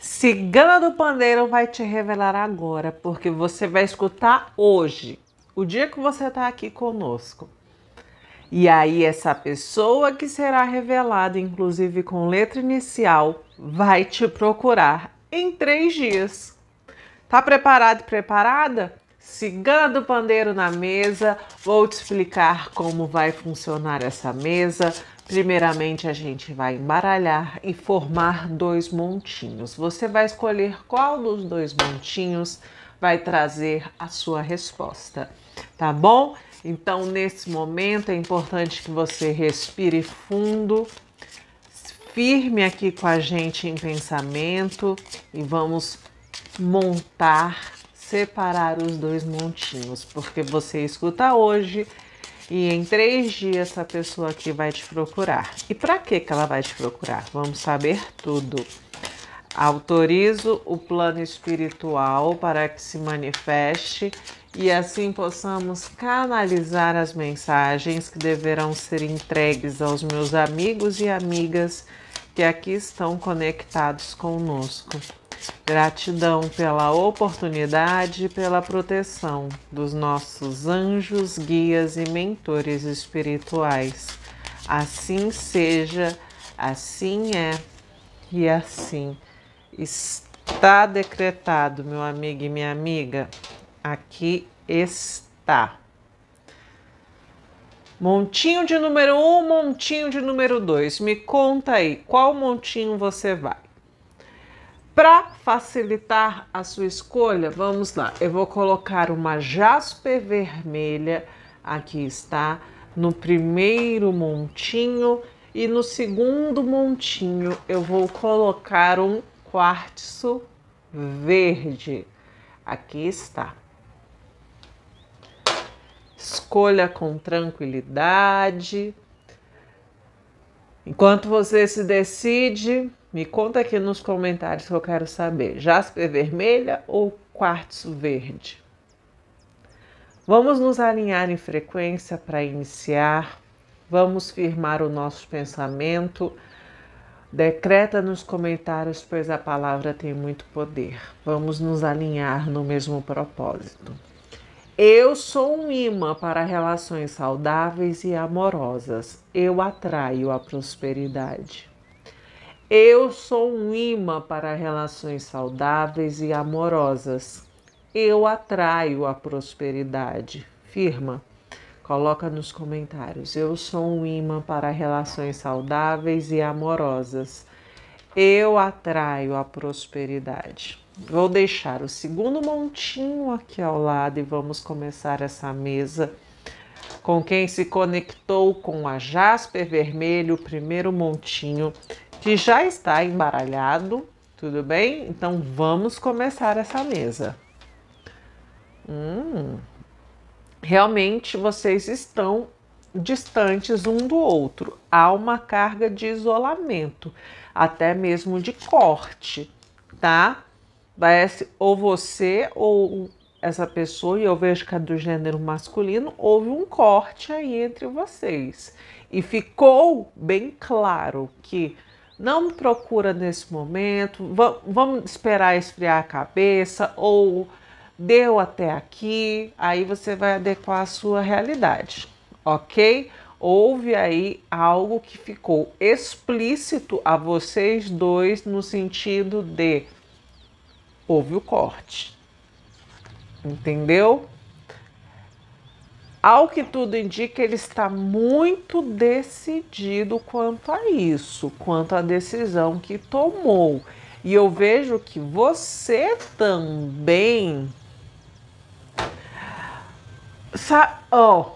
Cigana do Pandeiro vai te revelar agora, porque você vai escutar hoje, o dia que você está aqui conosco. E aí, essa pessoa que será revelada, inclusive com letra inicial, vai te procurar em três dias. Tá preparado e preparada? Cigana do Pandeiro na mesa, vou te explicar como vai funcionar essa mesa, Primeiramente, a gente vai embaralhar e formar dois montinhos. Você vai escolher qual dos dois montinhos vai trazer a sua resposta, tá bom? Então, nesse momento, é importante que você respire fundo, firme aqui com a gente em pensamento e vamos montar, separar os dois montinhos, porque você escuta hoje e em três dias essa pessoa aqui vai te procurar. E para que que ela vai te procurar? Vamos saber tudo. Autorizo o plano espiritual para que se manifeste e assim possamos canalizar as mensagens que deverão ser entregues aos meus amigos e amigas que aqui estão conectados conosco. Gratidão pela oportunidade e pela proteção dos nossos anjos, guias e mentores espirituais. Assim seja, assim é e assim está decretado, meu amigo e minha amiga. Aqui está. Montinho de número um, montinho de número dois. Me conta aí, qual montinho você vai? Para facilitar a sua escolha, vamos lá. Eu vou colocar uma jasper vermelha, aqui está, no primeiro montinho e no segundo montinho eu vou colocar um quartzo verde. Aqui está. Escolha com tranquilidade. Enquanto você se decide, me conta aqui nos comentários que eu quero saber: jaspe vermelha ou quartzo verde? Vamos nos alinhar em frequência para iniciar. Vamos firmar o nosso pensamento. Decreta nos comentários, pois a palavra tem muito poder. Vamos nos alinhar no mesmo propósito. Eu sou um imã para relações saudáveis e amorosas. Eu atraio a prosperidade. Eu sou um imã para relações saudáveis e amorosas. Eu atraio a prosperidade. Firma. Coloca nos comentários. Eu sou um imã para relações saudáveis e amorosas. Eu atraio a prosperidade. Vou deixar o segundo montinho aqui ao lado e vamos começar essa mesa com quem se conectou com a Jasper Vermelho, o primeiro montinho que já está embaralhado, tudo bem? Então vamos começar essa mesa. Hum, realmente vocês estão distantes um do outro. Há uma carga de isolamento, até mesmo de corte, tá? Parece ou você ou essa pessoa, e eu vejo que é do gênero masculino, houve um corte aí entre vocês. E ficou bem claro que não procura nesse momento, vamos esperar esfriar a cabeça ou deu até aqui, aí você vai adequar a sua realidade, ok? Houve aí algo que ficou explícito a vocês dois no sentido de houve o corte. Entendeu? Ao que tudo indica, ele está muito decidido quanto a isso, quanto à decisão que tomou. E eu vejo que você também. Sa oh.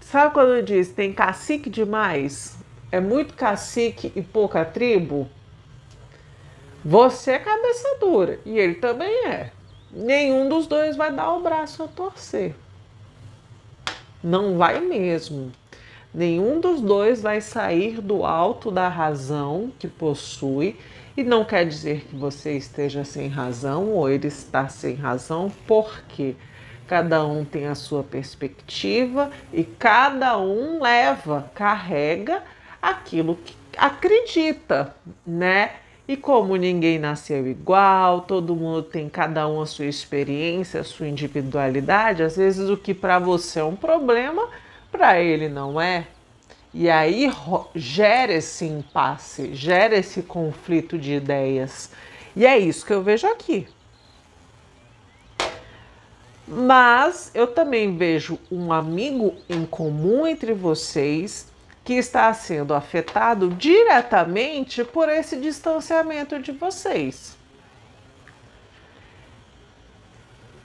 Sabe quando eu disse tem cacique demais? É muito cacique e pouca tribo? Você é cabeça dura e ele também é. Nenhum dos dois vai dar o braço a torcer. Não vai mesmo. Nenhum dos dois vai sair do alto da razão que possui, e não quer dizer que você esteja sem razão ou ele está sem razão, porque cada um tem a sua perspectiva e cada um leva, carrega aquilo que acredita, né? E como ninguém nasceu igual, todo mundo tem cada um a sua experiência, a sua individualidade, às vezes o que para você é um problema, para ele não é. E aí gera esse impasse, gera esse conflito de ideias. E é isso que eu vejo aqui. Mas eu também vejo um amigo em comum entre vocês que está sendo afetado diretamente por esse distanciamento de vocês.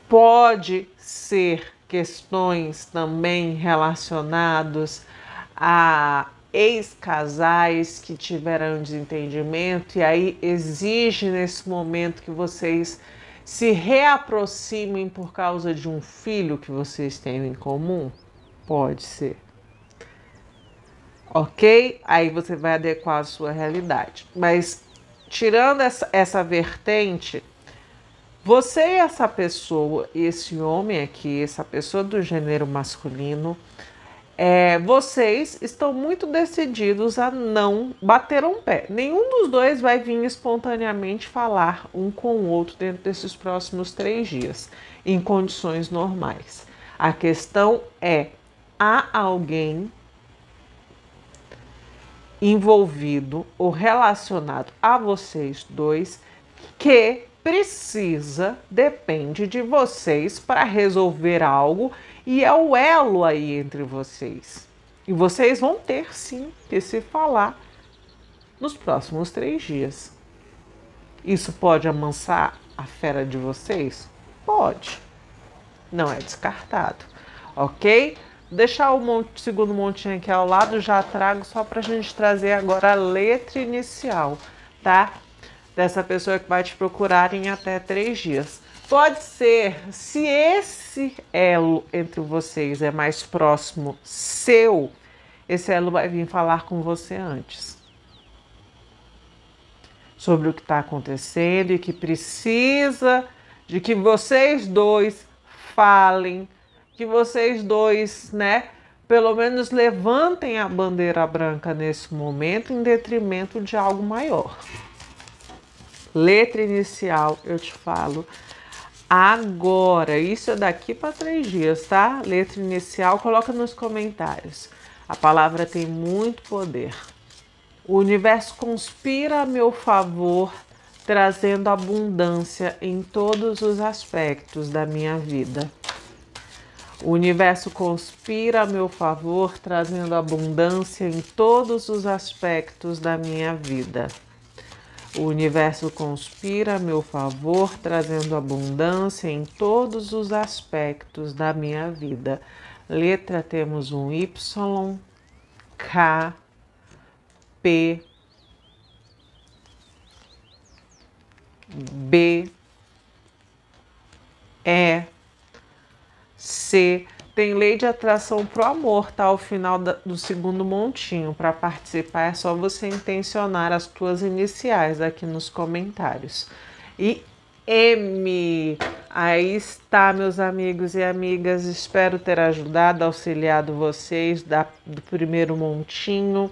Pode ser questões também relacionadas a ex-casais que tiveram desentendimento e aí exige nesse momento que vocês se reaproximem por causa de um filho que vocês têm em comum? Pode ser ok? Aí você vai adequar a sua realidade. Mas tirando essa, essa vertente, você e essa pessoa, esse homem aqui, essa pessoa do gênero masculino, é, vocês estão muito decididos a não bater um pé. Nenhum dos dois vai vir espontaneamente falar um com o outro dentro desses próximos três dias, em condições normais. A questão é: há alguém envolvido ou relacionado a vocês dois que precisa, depende de vocês para resolver algo e é o elo aí entre vocês. E vocês vão ter sim que se falar nos próximos três dias. Isso pode amansar a fera de vocês? Pode. Não é descartado, ok? deixar o monte, segundo montinho aqui ao lado, já trago só para a gente trazer agora a letra inicial, tá? Dessa pessoa que vai te procurar em até três dias. Pode ser, se esse elo entre vocês é mais próximo seu, esse elo vai vir falar com você antes. Sobre o que está acontecendo e que precisa de que vocês dois falem que vocês dois, né, pelo menos levantem a bandeira branca nesse momento em detrimento de algo maior. Letra inicial, eu te falo agora. Isso é daqui para três dias, tá? Letra inicial, coloca nos comentários. A palavra tem muito poder. O universo conspira a meu favor, trazendo abundância em todos os aspectos da minha vida. O universo conspira a meu favor, trazendo abundância em todos os aspectos da minha vida. O universo conspira a meu favor, trazendo abundância em todos os aspectos da minha vida. Letra temos um Y, K, P, B, E. C. Tem lei de atração pro amor, tá? Ao final do segundo montinho. Para participar é só você intencionar as tuas iniciais aqui nos comentários. E M. Aí está, meus amigos e amigas. Espero ter ajudado, auxiliado vocês da, do primeiro montinho.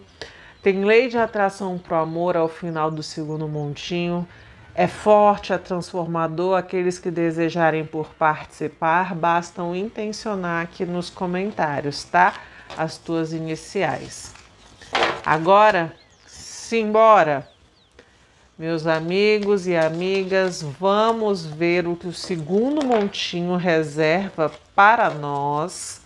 Tem lei de atração pro amor ao final do segundo montinho. É forte, é transformador. Aqueles que desejarem por participar, bastam intencionar aqui nos comentários, tá? As tuas iniciais. Agora, simbora! Meus amigos e amigas, vamos ver o que o segundo montinho reserva para nós.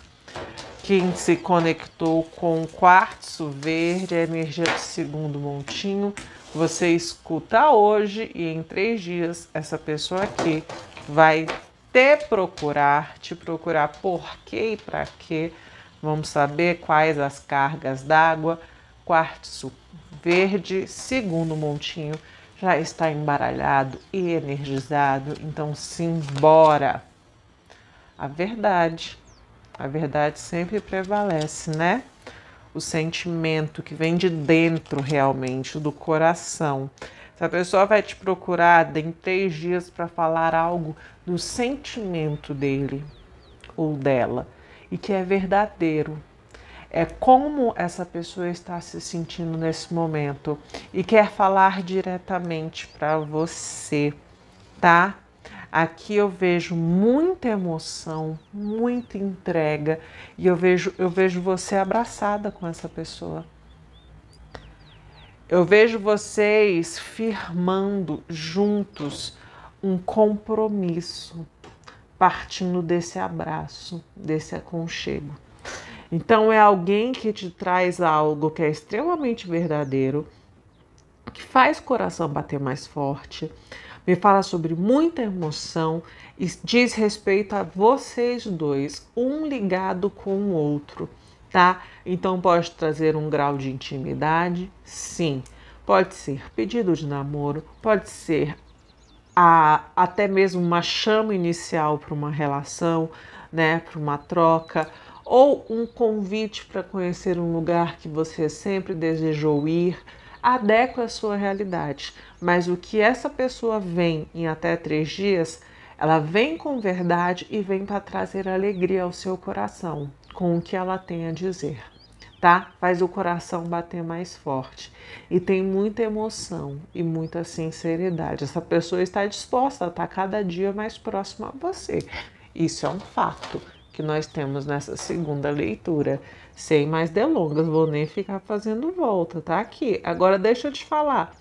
Quem se conectou com o quartzo verde, a energia do segundo montinho você escuta hoje e em três dias essa pessoa aqui vai te procurar, te procurar por quê e para quê. Vamos saber quais as cargas d'água. Quartzo verde, segundo montinho, já está embaralhado e energizado, então simbora. A verdade, a verdade sempre prevalece, né? o sentimento que vem de dentro realmente, do coração. Se a pessoa vai te procurar em três dias para falar algo do sentimento dele ou dela e que é verdadeiro, é como essa pessoa está se sentindo nesse momento e quer falar diretamente para você, tá? Aqui eu vejo muita emoção, muita entrega e eu vejo eu vejo você abraçada com essa pessoa. Eu vejo vocês firmando juntos um compromisso, partindo desse abraço, desse aconchego. Então é alguém que te traz algo que é extremamente verdadeiro, que faz o coração bater mais forte, me fala sobre muita emoção e diz respeito a vocês dois, um ligado com o outro, tá? Então pode trazer um grau de intimidade, sim. Pode ser pedido de namoro, pode ser a, até mesmo uma chama inicial para uma relação, né, para uma troca, ou um convite para conhecer um lugar que você sempre desejou ir adequa à sua realidade. Mas o que essa pessoa vem em até três dias, ela vem com verdade e vem para trazer alegria ao seu coração com o que ela tem a dizer. Tá? Faz o coração bater mais forte. E tem muita emoção e muita sinceridade. Essa pessoa está disposta a estar tá cada dia mais próxima a você. Isso é um fato que nós temos nessa segunda leitura. Sem mais delongas, vou nem ficar fazendo volta, tá aqui. Agora deixa eu te falar.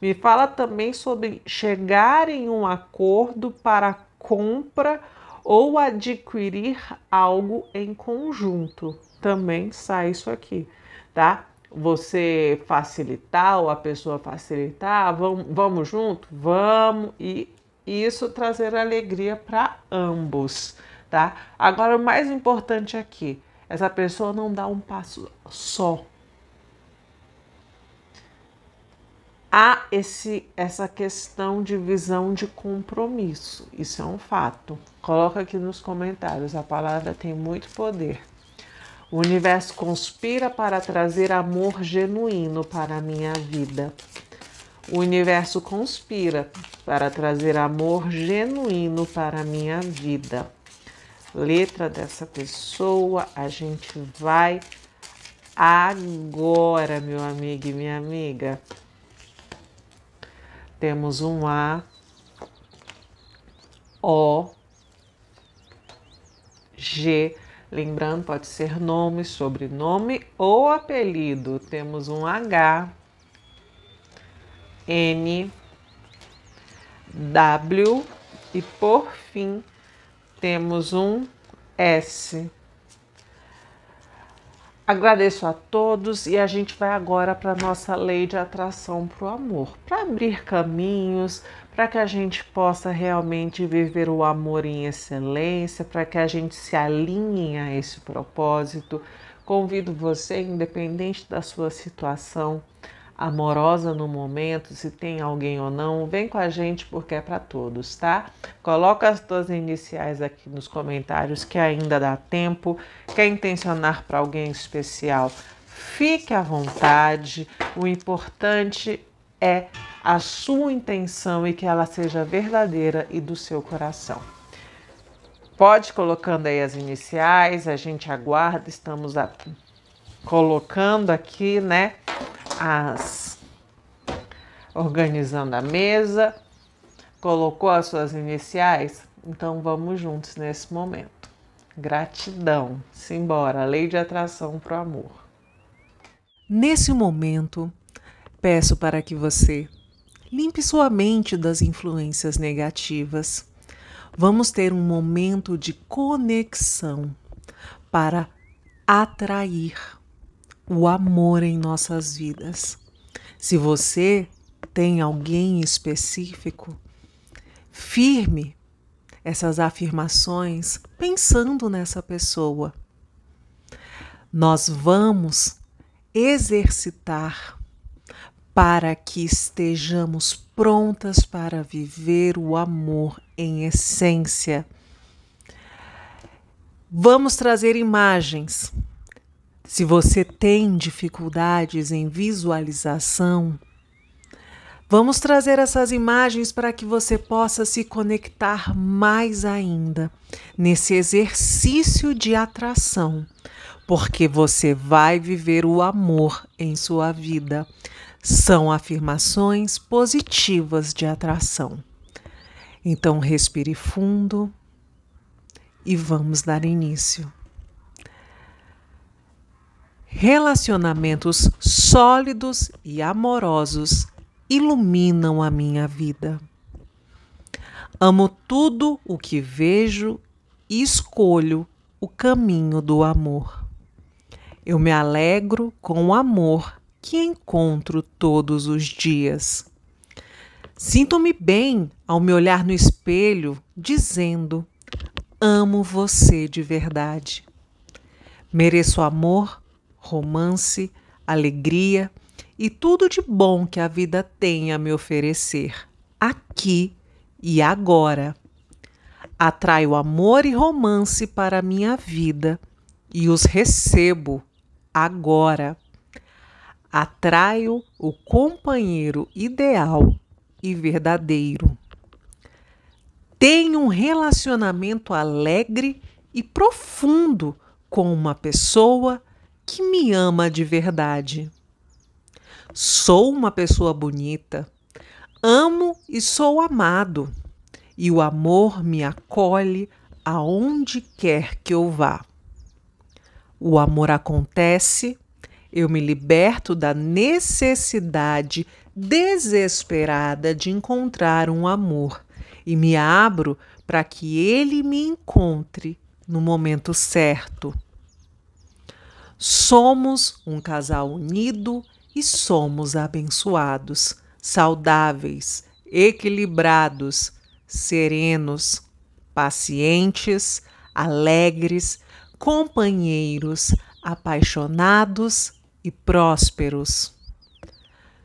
Me fala também sobre chegar em um acordo para compra ou adquirir algo em conjunto. Também sai isso aqui, tá? Você facilitar ou a pessoa facilitar, vamos, vamos junto? Vamos, e isso trazer alegria para ambos, tá? Agora, o mais importante aqui, é essa pessoa não dá um passo só. Há esse, essa questão de visão de compromisso. Isso é um fato. Coloca aqui nos comentários. A palavra tem muito poder. O universo conspira para trazer amor genuíno para a minha vida. O universo conspira para trazer amor genuíno para a minha vida letra dessa pessoa. A gente vai agora, meu amigo e minha amiga. Temos um A, O, G. Lembrando, pode ser nome, sobrenome ou apelido. Temos um H, N, W e por fim temos um S. Agradeço a todos e a gente vai agora para a nossa lei de atração para o amor, para abrir caminhos, para que a gente possa realmente viver o amor em excelência, para que a gente se alinhe a esse propósito. Convido você, independente da sua situação, amorosa no momento, se tem alguém ou não, vem com a gente porque é para todos, tá? Coloca as tuas iniciais aqui nos comentários que ainda dá tempo. Quer intencionar para alguém especial? Fique à vontade. O importante é a sua intenção e que ela seja verdadeira e do seu coração. Pode colocando aí as iniciais, a gente aguarda, estamos a... colocando aqui, né? as organizando a mesa, colocou as suas iniciais. Então vamos juntos nesse momento. Gratidão. Simbora, lei de atração para o amor. Nesse momento, peço para que você limpe sua mente das influências negativas. Vamos ter um momento de conexão para atrair o amor em nossas vidas. Se você tem alguém específico, firme essas afirmações pensando nessa pessoa. Nós vamos exercitar para que estejamos prontas para viver o amor em essência. Vamos trazer imagens se você tem dificuldades em visualização, vamos trazer essas imagens para que você possa se conectar mais ainda nesse exercício de atração, porque você vai viver o amor em sua vida. São afirmações positivas de atração. Então, respire fundo e vamos dar início. Relacionamentos sólidos e amorosos iluminam a minha vida. Amo tudo o que vejo e escolho o caminho do amor. Eu me alegro com o amor que encontro todos os dias. Sinto-me bem ao me olhar no espelho, dizendo: Amo você de verdade. Mereço amor romance, alegria e tudo de bom que a vida tem a me oferecer, aqui e agora. Atraio amor e romance para a minha vida e os recebo agora. Atraio o companheiro ideal e verdadeiro. Tenho um relacionamento alegre e profundo com uma pessoa que me ama de verdade. Sou uma pessoa bonita, amo e sou amado, e o amor me acolhe aonde quer que eu vá. O amor acontece, eu me liberto da necessidade desesperada de encontrar um amor e me abro para que ele me encontre no momento certo. Somos um casal unido e somos abençoados, saudáveis, equilibrados, serenos, pacientes, alegres, companheiros, apaixonados e prósperos.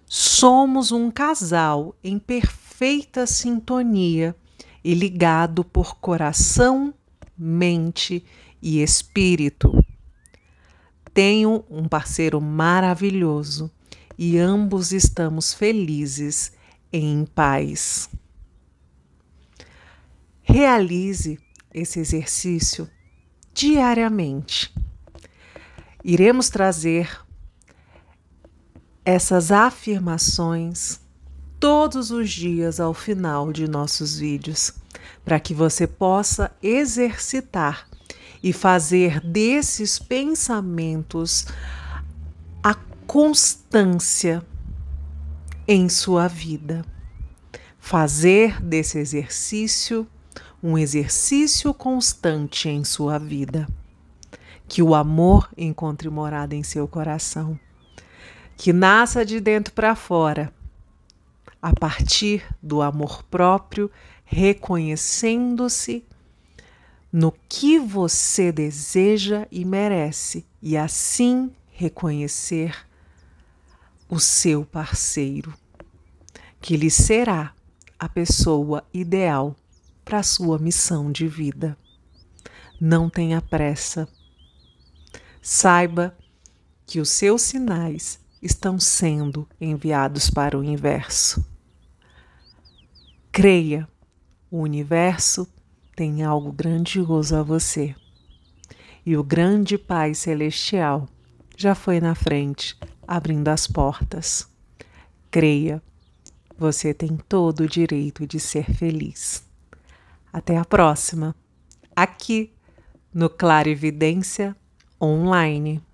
Somos um casal em perfeita sintonia e ligado por coração, mente e espírito. Tenho um parceiro maravilhoso e ambos estamos felizes em paz. Realize esse exercício diariamente. Iremos trazer essas afirmações todos os dias ao final de nossos vídeos, para que você possa exercitar e fazer desses pensamentos a constância em sua vida. Fazer desse exercício um exercício constante em sua vida. Que o amor encontre morada em seu coração. Que nasça de dentro para fora, a partir do amor próprio, reconhecendo-se no que você deseja e merece, e assim reconhecer o seu parceiro, que lhe será a pessoa ideal para a sua missão de vida. Não tenha pressa. Saiba que os seus sinais estão sendo enviados para o universo. Creia, o universo tem algo grandioso a você. E o grande Pai Celestial já foi na frente, abrindo as portas. Creia, você tem todo o direito de ser feliz. Até a próxima, aqui no Clarividência Online.